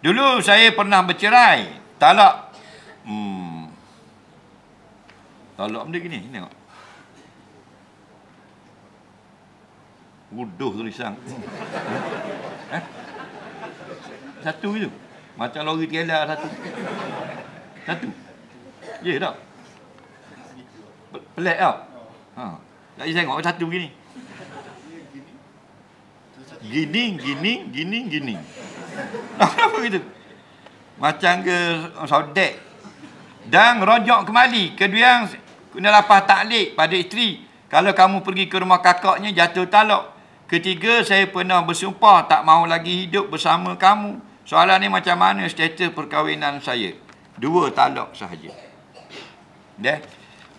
Dulu saya pernah bercerai. Talak. Hmm. Talak benda gini. Tengok. Wuduh tulisan. Hmm. Eh? Satu gitu. Macam lori tiada satu. Satu. Ya tak? Pelik tak? Ha. Tak saya tengok satu gini. Gini, gini, gini, gini. Apa itu? Macam ke saudek. Dan rojok kembali. Kedua yang kena lapar taklik pada isteri. Kalau kamu pergi ke rumah kakaknya, jatuh talak. Ketiga, saya pernah bersumpah tak mahu lagi hidup bersama kamu. Soalan ni macam mana status perkahwinan saya? Dua talak sahaja. Dah.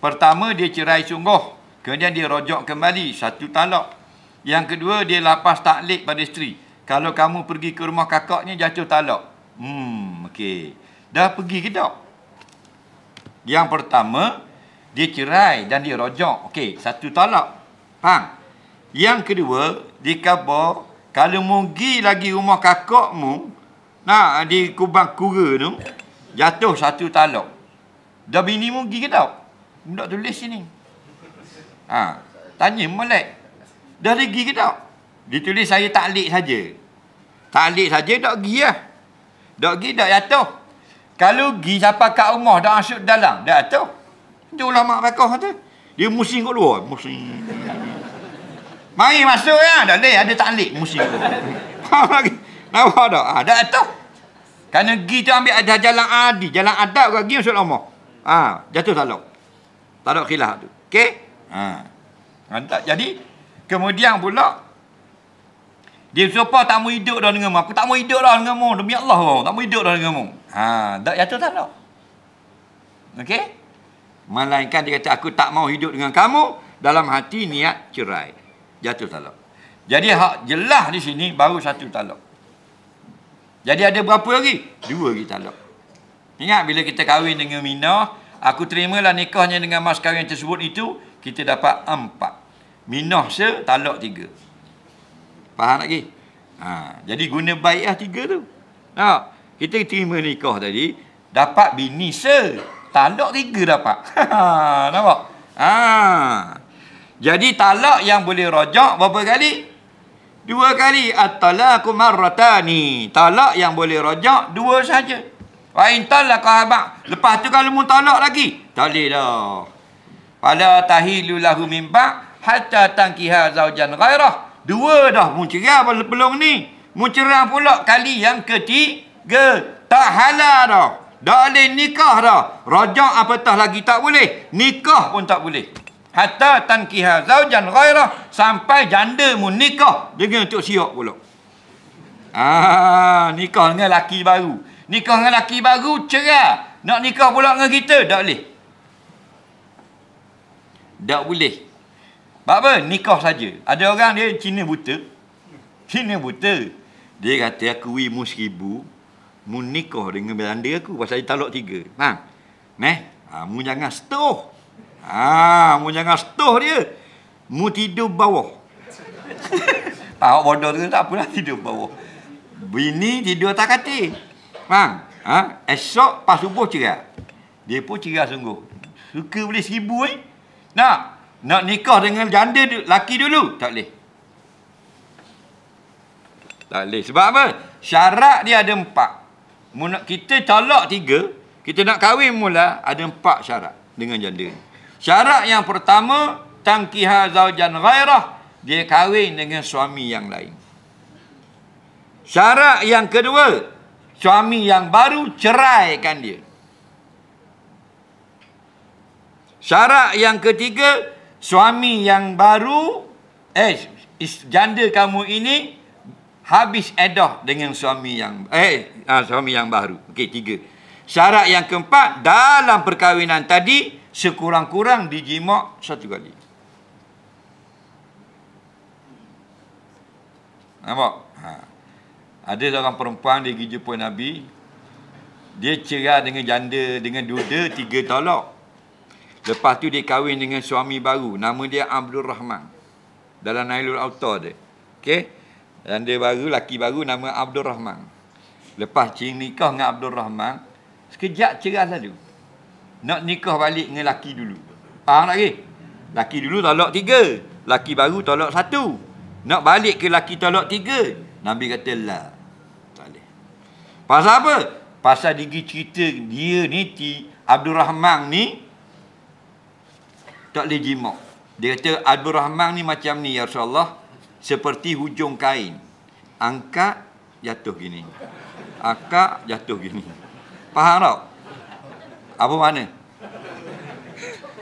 Pertama, dia cerai sungguh. Kemudian dia rojok kembali. Satu talak. Yang kedua, dia lapas taklik pada isteri kalau kamu pergi ke rumah kakaknya jatuh talak. Hmm, okey. Dah pergi ke tak? Yang pertama, dia cerai dan dia rojok. Okey, satu talak. Faham? Yang kedua, dia khabar kalau mu pergi lagi rumah kakakmu, nah, di kubang kura tu, jatuh satu talak. Dah bini mu pergi ke tak? Tak tulis sini. Ha, tanya melek. Dah pergi ke tak? Ditulis saya taklik saja. Talik saja tak pergi lah. Tak pergi tak jatuh. Kalau pergi siapa kat rumah tak masuk dalam. Tak jatuh. Itu ulama bakoh tu. Dia musim kat luar. Musim. Mari masuk ya. Tak boleh ada talik musim. Nampak tak? Ha, tak jatuh. Kerana pergi tu ambil ada jalan adi. Jalan adab kau pergi masuk rumah. Ha, jatuh salam. Tak ada khilaf tu. Okey? Ha. Jadi, kemudian pula, dia siapa tak mau hidup dah dengan mu. Aku tak mau hidup dah dengan mu. Demi Allah kau. Tak mau hidup dah dengan mu. Ha, tak jatuh tak nak. Okey? Malaikat dia kata aku tak mau hidup dengan kamu dalam hati niat cerai. Jatuh talak. Jadi hak jelas di sini baru satu talak. Jadi ada berapa lagi? Dua lagi talak. Ingat bila kita kahwin dengan Mina, aku terimalah nikahnya dengan mas kahwin tersebut itu, kita dapat empat. Minah se, talak tiga. Faham lagi? Ha, jadi guna baik lah tiga tu. Ha, kita terima nikah tadi. Dapat bini se. Talak tiga dapat. Ha, nampak? Ha. Jadi talak yang boleh rojak berapa kali? Dua kali. At-talaku marratani. Talak yang boleh rojak dua saja. Wa intala kahabak. Lepas tu kalau mu talak lagi. Tak boleh dah. Pada tahilu lahu mimba. Hatta tangkiha zaujan gairah. Dua dah mucerah belum ni. Mucerah pula kali yang ketiga. Tak halal dah. Dah boleh nikah dah. Rajak apatah lagi tak boleh. Nikah pun tak boleh. Hatta tankiha zaujan ghairah. Sampai janda mu nikah. Dengan Tok Siok pula. Ah, nikah dengan laki baru. Nikah dengan laki baru cerah. Nak nikah pula dengan kita. Tak boleh. Tak boleh. Tak boleh. Sebab apa? Nikah saja. Ada orang dia Cina buta. Cina buta. Dia kata aku wi mu seribu. Mu nikah dengan Belanda aku. Pasal dia talak tiga. Ha? neh, Ha, mu jangan setuh. Ha, mu jangan setuh dia. Mu tidur bawah. Tahu bodoh tu tak apalah tidur bawah. Bini tidur tak kati. Ha? ha? Esok pas subuh cerah. Dia pun cerah sungguh. Suka beli seribu eh? Nak? Nak nikah dengan janda laki dulu? Tak boleh. Tak boleh. Sebab apa? Syarat dia ada empat. Kita tolak tiga. Kita nak kahwin mula. Ada empat syarat dengan janda. Syarat yang pertama. Tangkiha zaujan ghairah. Dia kahwin dengan suami yang lain. Syarat yang kedua. Suami yang baru ceraikan dia. Syarat yang ketiga suami yang baru eh janda kamu ini habis edah dengan suami yang eh ah, suami yang baru okey tiga syarat yang keempat dalam perkahwinan tadi sekurang-kurang dijima satu kali nampak ha. ada seorang perempuan dia pergi jumpa Nabi dia cerai dengan janda dengan duda tiga tolak Lepas tu dia kahwin dengan suami baru. Nama dia Abdul Rahman. Dalam Nailul Autor dia. Okay? Dan dia baru, laki baru nama Abdul Rahman. Lepas cik nikah dengan Abdul Rahman, sekejap cerah lalu. Nak nikah balik dengan laki dulu. Faham tak kira? Laki dulu tolak tiga. Laki baru tolak satu. Nak balik ke laki tolak tiga. Nabi kata, lah. Tak boleh. Pasal apa? Pasal dia cerita dia ni, Abdul Rahman ni, tak boleh jima. Dia kata Abdul Rahman ni macam ni ya Rasulullah seperti hujung kain. Angkat jatuh gini. Angkat jatuh gini. Faham tak? Apa mana?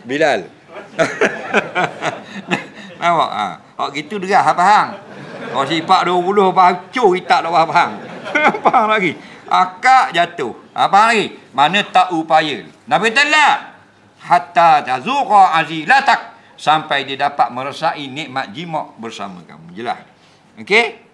Bilal. Nampak? Ha. Hak gitu derah faham. Kau sipak 20 bacuh kita tak faham. Faham lagi. Akak jatuh. Apa ha, lagi? Mana tak upaya. Nabi kata hatta tazuqa azilatak sampai dia dapat merasai nikmat jima bersama kamu jelah okey